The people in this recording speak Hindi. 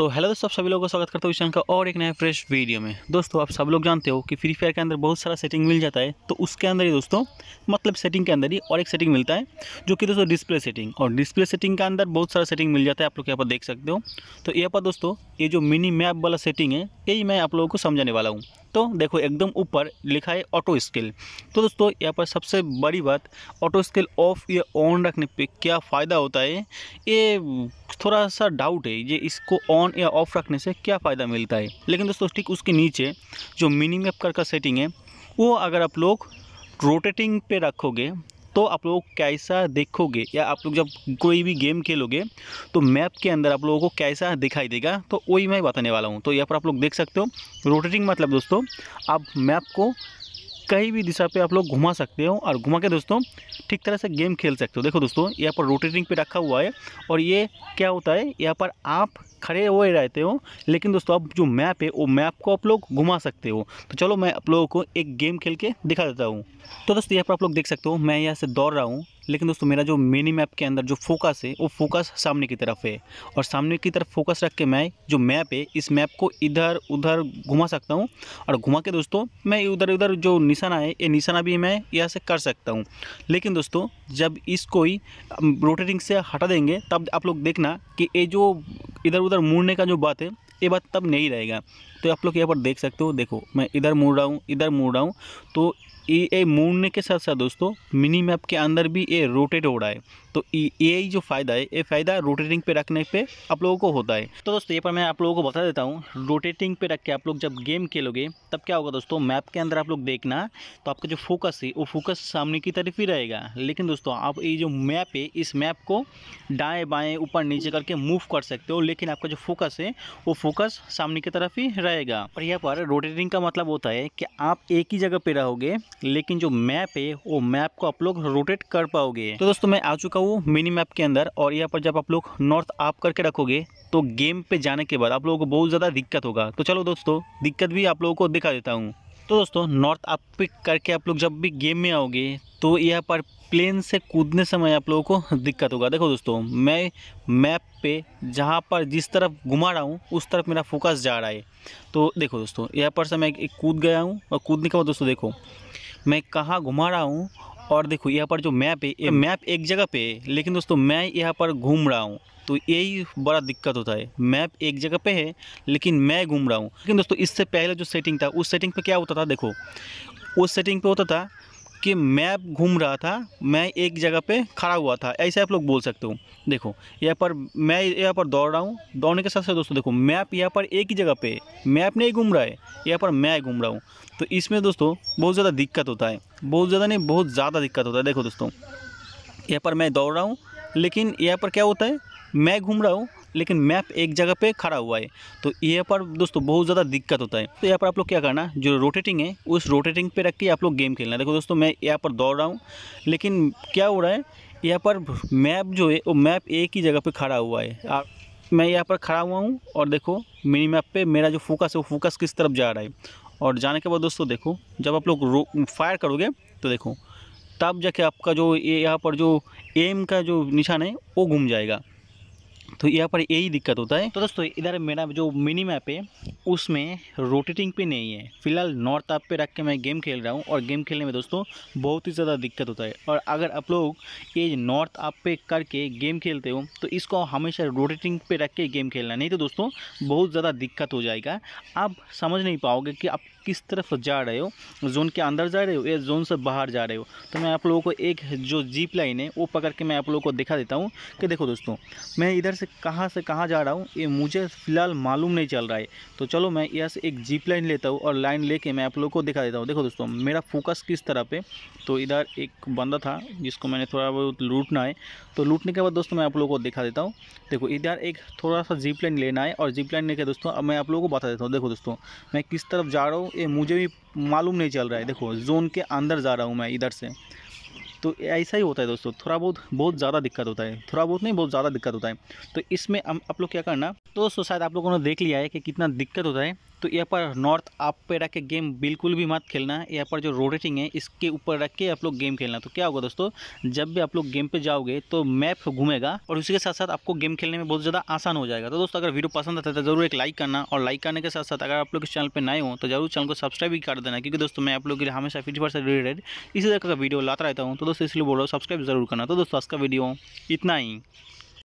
तो हेलो दोस्तों आप सभी लोगों का स्वागत करता हूँ इस चैनल का और एक नया फ्रेश वीडियो में दोस्तों आप सब लोग जानते हो कि फ्री फायर के अंदर बहुत सारा सेटिंग मिल जाता है तो उसके अंदर ही दोस्तों मतलब सेटिंग के अंदर ही और एक सेटिंग मिलता है जो कि दोस्तों डिस्प्ले सेटिंग और डिस्प्ले सेटिंग के अंदर बहुत सारा सेटिंग मिल जाता है आप लोग यहाँ पर देख सकते हो तो यहाँ पर दोस्तों ये जो मिनी मैप वाला सेटिंग है यही मैं आप लोगों को समझाने वाला हूँ तो देखो एकदम ऊपर लिखा है ऑटो स्केल तो दोस्तों यहाँ पर सबसे बड़ी बात ऑटो स्केल ऑफ या ऑन रखने पे क्या फ़ायदा होता है ये थोड़ा सा डाउट है ये इसको ऑन या ऑफ रखने से क्या फ़ायदा मिलता है लेकिन दोस्तों ठीक उसके नीचे जो मिनी मैप कर का सेटिंग है वो अगर आप लोग रोटेटिंग पे रखोगे तो आप लोग कैसा देखोगे या आप लोग जब कोई भी गेम खेलोगे तो मैप के अंदर आप लोगों को कैसा दिखाई देगा तो वही मैं बताने वाला हूँ तो यहाँ पर आप लोग देख सकते हो रोटेटिंग मतलब दोस्तों आप मैप को कहीं भी दिशा पे आप लोग घुमा सकते हो और घुमा के दोस्तों ठीक तरह से गेम खेल सकते हो देखो दोस्तों यहाँ पर रोटेटिंग पे रखा हुआ है और ये क्या होता है यहाँ पर आप खड़े हुए रहते हो लेकिन दोस्तों आप जो मैप है वो मैप को आप लोग घुमा सकते हो तो चलो मैं आप लोगों को एक गेम खेल के दिखा देता हूँ तो दोस्तों यहाँ पर आप लोग देख सकते हो मैं यहाँ से दौड़ रहा हूँ लेकिन दोस्तों मेरा जो मिनी मैप के अंदर जो फोकस है वो फोकस सामने की तरफ है और सामने की तरफ फोकस रख के मैं जो मैप है इस मैप को इधर उधर घुमा सकता हूँ और घुमा के दोस्तों मैं इधर उधर जो निशाना है ये निशाना भी मैं यहाँ से कर सकता हूँ लेकिन दोस्तों जब इसको ही रोटेटिंग से हटा देंगे तब आप लोग देखना कि ये जो इधर उधर मुड़ने का जो बात है ये बात तब नहीं रहेगा तो आप लोग यहाँ पर देख सकते हो देखो मैं इधर मुड़ रहा हूँ इधर मुड़ रहा हूँ तो ये मुड़ने के साथ साथ दोस्तों मिनी मैप के अंदर भी ये रोटेट हो रहा है तो यही जो फ़ायदा है ये फ़ायदा रोटेटिंग पे रखने पे आप लोगों को होता है तो दोस्तों ये पर मैं आप लोगों को बता देता हूँ रोटेटिंग पे रख के आप लोग जब गेम खेलोगे तब क्या होगा दोस्तों मैप के अंदर आप लोग देखना तो आपका जो फोकस है वो फोकस सामने की तरफ ही रहेगा लेकिन दोस्तों आप ये जो मैप है इस मैप को दाएँ बाएँ ऊपर नीचे करके मूव कर सकते हो लेकिन आपका जो फोकस है वो फोकस सामने की तरफ ही रहेगा और यहाँ पर रोटेटिंग का मतलब होता है कि आप एक ही जगह पर रहोगे लेकिन जो मैप है वो मैप को आप लोग रोटेट कर पाओगे तो दोस्तों मैं आ चुका आपका तो वो मिनी मैप के अंदर और यहाँ पर जब आप लोग नॉर्थ आप करके रखोगे तो गेम पे जाने के बाद आप लोगों को बहुत ज़्यादा दिक्कत होगा तो चलो दोस्तों दिक्कत भी आप लोगों को दिखा देता हूँ तो दोस्तों नॉर्थ आप पे करके आप लोग जब भी गेम में आओगे तो यहाँ पर प्लेन से कूदने समय आप लोगों को दिक्कत होगा देखो दोस्तों मैं मैप पे जहाँ पर जिस तरफ घुमा रहा हूँ उस तरफ मेरा फोकस जा रहा है तो देखो दोस्तों यहाँ पर से मैं कूद गया हूँ और कूदने के बाद दोस्तों देखो मैं कहाँ घुमा रहा हूँ और देखो यहाँ पर जो मैप है ये मैप हम्म। एक जगह पे है लेकिन दोस्तों मैं यहाँ पर घूम रहा हूँ तो यही बड़ा दिक्कत होता है मैप एक जगह पे है लेकिन मैं घूम रहा हूँ लेकिन दोस्तों इससे पहले जो सेटिंग था उस सेटिंग पे क्या होता था देखो उस सेटिंग पे होता था कि मैं घूम रहा था मैं एक जगह पे खड़ा हुआ था ऐसे आप लोग बोल सकते हो देखो यहाँ पर मैं यहाँ पर दौड़ रहा हूँ दौड़ने के साथ साथ दोस्तों देखो मैप यहाँ पर एक ही जगह पे मैप नहीं घूम रहा है यहाँ पर मैं घूम रहा हूँ तो इसमें दोस्तों बहुत ज़्यादा दिक्कत होता है बहुत ज़्यादा नहीं बहुत ज़्यादा दिक्कत होता है देखो दोस्तों यहाँ पर मैं दौड़ रहा हूँ लेकिन यहाँ पर क्या होता है मैं घूम रहा हूँ लेकिन मैप एक जगह पे खड़ा हुआ है तो यहाँ पर दोस्तों बहुत ज़्यादा दिक्कत होता है तो यहाँ पर आप लोग क्या करना जो रोटेटिंग है उस रोटेटिंग पे रख के आप लोग गेम खेलना देखो दोस्तों मैं यहाँ पर दौड़ रहा हूँ लेकिन क्या हो रहा है यहाँ पर मैप जो है वो मैप एक ही जगह पर खड़ा हुआ है आप मैं यहाँ पर खड़ा हुआ हूँ और देखो मिनी मैप पर मेरा जो फोकस है वो फोकस किस तरफ जा रहा है और जाने के बाद दोस्तों देखो जब आप लोग फायर करोगे तो देखो तब जाके आपका जो ये यहाँ पर जो एम का जो निशान है वो घूम जाएगा तो यहाँ पर यही दिक्कत होता है तो दोस्तों इधर मेरा जो मिनी मैप है उसमें रोटेटिंग पे नहीं है फिलहाल नॉर्थ आप पे रख के मैं गेम खेल रहा हूँ और गेम खेलने में दोस्तों बहुत ही ज़्यादा दिक्कत होता है और अगर आप लोग ये नॉर्थ आप पे करके गेम खेलते हो तो इसको हमेशा रोटेटिंग पे रख के गेम खेलना नहीं तो दोस्तों बहुत ज़्यादा दिक्कत हो जाएगा आप समझ नहीं पाओगे कि आप किस तरफ जा रहे हो जोन के अंदर जा रहे हो या जोन से बाहर जा रहे हो तो मैं आप लोगों को एक जो जीप लाइन है वो पकड़ के मैं आप लोगों को दिखा देता हूँ कि देखो दोस्तों मैं इधर से कहाँ से कहाँ जा रहा हूँ ये मुझे फ़िलहाल मालूम नहीं चल रहा है तो चलो मैं यहाँ से एक जीप लाइन लेता हूँ और लाइन ले मैं आप लोग को दिखा देता हूँ देखो दोस्तों मेरा फोकस किस तरह पर तो इधर एक बंदा था जिसको मैंने थोड़ा बहुत लूटना है तो लूटने के बाद दोस्तों मैं आप लोगों को दिखा देता हूँ देखो इधर एक थोड़ा सा जीप लाइन लेना है और जीप लाइन लेकर दोस्तों अब मैं आप लोगों को बता देता हूँ देखो दोस्तों मैं किस तरफ जा रहा हूँ हूँ ये मुझे भी मालूम नहीं चल रहा है देखो जोन के अंदर जा रहा हूँ मैं इधर से तो ऐसा ही होता है दोस्तों थोड़ा बहुत बहुत ज़्यादा दिक्कत होता है थोड़ा बहुत नहीं बहुत ज़्यादा दिक्कत होता है तो इसमें आप लोग क्या करना तो दोस्तों शायद आप लोगों ने देख लिया है कि कितना दिक्कत होता है तो यहाँ पर नॉर्थ आप पे रख के गेम बिल्कुल भी मत खेलना है यहाँ पर जो रोटेटिंग है इसके ऊपर रख के आप लोग गेम खेलना तो क्या होगा दोस्तों जब भी आप लोग गेम पे जाओगे तो मैप घूमेगा और उसी के साथ साथ आपको गेम खेलने में बहुत ज़्यादा आसान हो जाएगा तो दोस्तों अगर वीडियो पसंद आता है तो ज़रूर एक लाइक करना और लाइक करने के साथ साथ अगर आप लोग इस चैनल पर नए हो तो जरूर चैनल को सब्सक्राइब भी कर देना क्योंकि दोस्तों मैं आप लोग के लिए हमेशा फिर फायर से रिलेटेड इसी तरह का वीडियो लाता रहता हूँ तो दोस्तों इसलिए बोल रहा हूँ सब्सक्राइब जरूर करना तो दोस्तों आज का वीडियो इतना ही